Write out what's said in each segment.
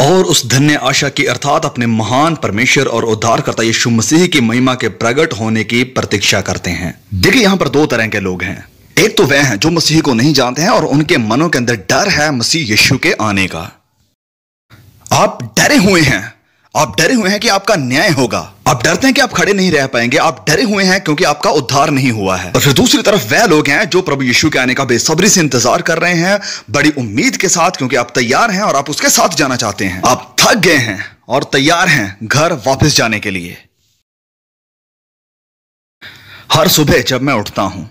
और उस धन्य आशा की अर्थात अपने महान परमेश्वर और उद्धार करता यीशु मसीह की महिमा के प्रकट होने की प्रतीक्षा करते हैं देखिए यहाँ पर दो तरह के लोग हैं एक तो वह हैं जो मसीह को नहीं जानते हैं और उनके मनों के अंदर डर है मसीह यीशु के आने का आप डरे हुए हैं आप डरे हुए हैं कि आपका न्याय होगा आप डरते हैं कि आप खड़े नहीं रह पाएंगे आप डरे हुए हैं क्योंकि आपका उद्धार नहीं हुआ है और फिर दूसरी तरफ वह लोग हैं जो प्रभु यीशु के आने का बेसब्री से इंतजार कर रहे हैं बड़ी उम्मीद के साथ क्योंकि आप तैयार हैं और आप उसके साथ जाना चाहते हैं आप थक गए हैं और तैयार हैं घर वापस जाने के लिए हर सुबह जब मैं उठता हूं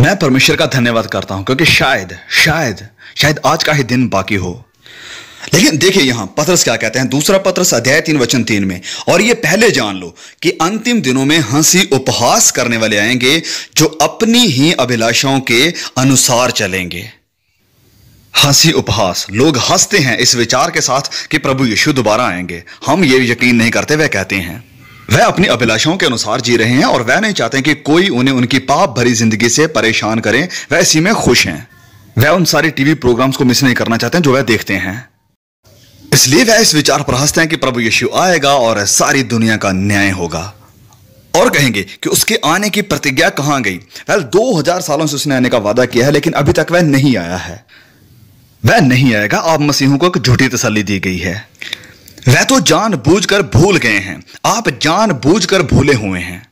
मैं परमेश्वर का धन्यवाद करता हूं क्योंकि शायद शायद शायद आज का ही दिन बाकी हो लेकिन देखिए यहां पत्रस क्या कहते हैं दूसरा पत्रस अध्याय तीन वचन तीन में और ये पहले जान लो कि अंतिम दिनों में हंसी उपहास करने वाले आएंगे जो अपनी ही अभिलाषाओं के अनुसार चलेंगे हंसी उपहास लोग हंसते हैं इस विचार के साथ कि प्रभु यीशु दोबारा आएंगे हम ये यकीन नहीं करते वह कहते हैं वह अपनी अभिलाषाओं के अनुसार जी रहे हैं और वह नहीं चाहते कि कोई उन्हें उनकी पाप भरी जिंदगी से परेशान करें वह इसी में खुश हैं वह उन सारे टीवी प्रोग्राम्स को मिस नहीं करना चाहते जो वह देखते हैं इसलिए वह इस विचार पर हंसते हैं कि प्रभु यीशु आएगा और सारी दुनिया का न्याय होगा और कहेंगे कि उसके आने की प्रतिज्ञा कहां गई वह दो हजार सालों से उसने आने का वादा किया है लेकिन अभी तक वह नहीं आया है वह नहीं आएगा आप मसीहों को एक झूठी तसली दी गई है वह तो जानबूझकर भूल गए हैं आप जानबूझकर भूले हुए हैं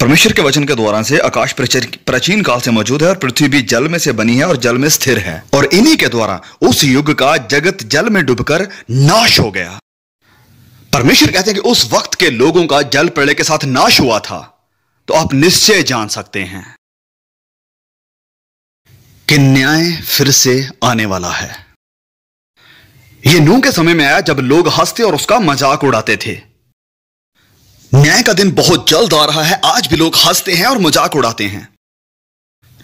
परमेश्वर के वचन के द्वारा से आकाश प्राचीन काल से मौजूद है और पृथ्वी भी जल में से बनी है और जल में स्थिर है और इन्हीं के द्वारा उस युग का जगत जल में डूबकर नाश हो गया परमेश्वर कहते हैं कि उस वक्त के लोगों का जल प्रलय के साथ नाश हुआ था तो आप निश्चय जान सकते हैं कि न्याय फिर से आने वाला है यह नूह के समय में आया जब लोग हंसते और उसका मजाक उड़ाते थे न्याय का दिन बहुत जल्द आ रहा है आज भी लोग हंसते हैं और मजाक उड़ाते हैं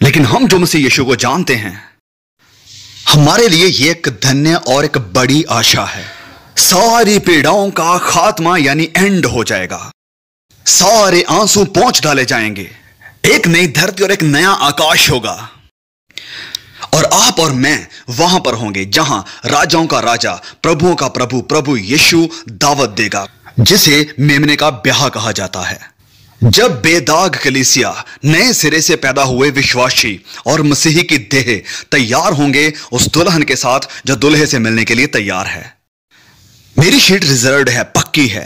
लेकिन हम जो मसीह यीशु को जानते हैं हमारे लिए यह एक धन्य और एक बड़ी आशा है सारी पीड़ाओं का खात्मा यानी एंड हो जाएगा सारे आंसू पहुंच डाले जाएंगे एक नई धरती और एक नया आकाश होगा और आप और मैं वहां पर होंगे जहां राजाओं का राजा प्रभुओं का प्रभु प्रभु यीशु दावत देगा जिसे मेमने का ब्याह कहा जाता है जब बेदाग कलीसिया नए सिरे से पैदा हुए विश्वासी और मसीही की देह तैयार होंगे उस दुल्हन के साथ जो दुल्हे से मिलने के लिए तैयार है मेरी शीट रिजर्व है पक्की है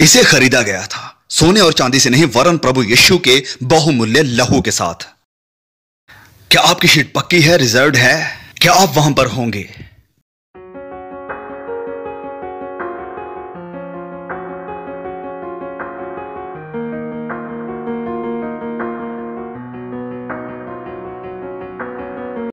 इसे खरीदा गया था सोने और चांदी से नहीं वरन प्रभु यीशु के बहुमूल्य लहू के साथ क्या आपकी शीट पक्की है रिजर्व है क्या आप वहां पर होंगे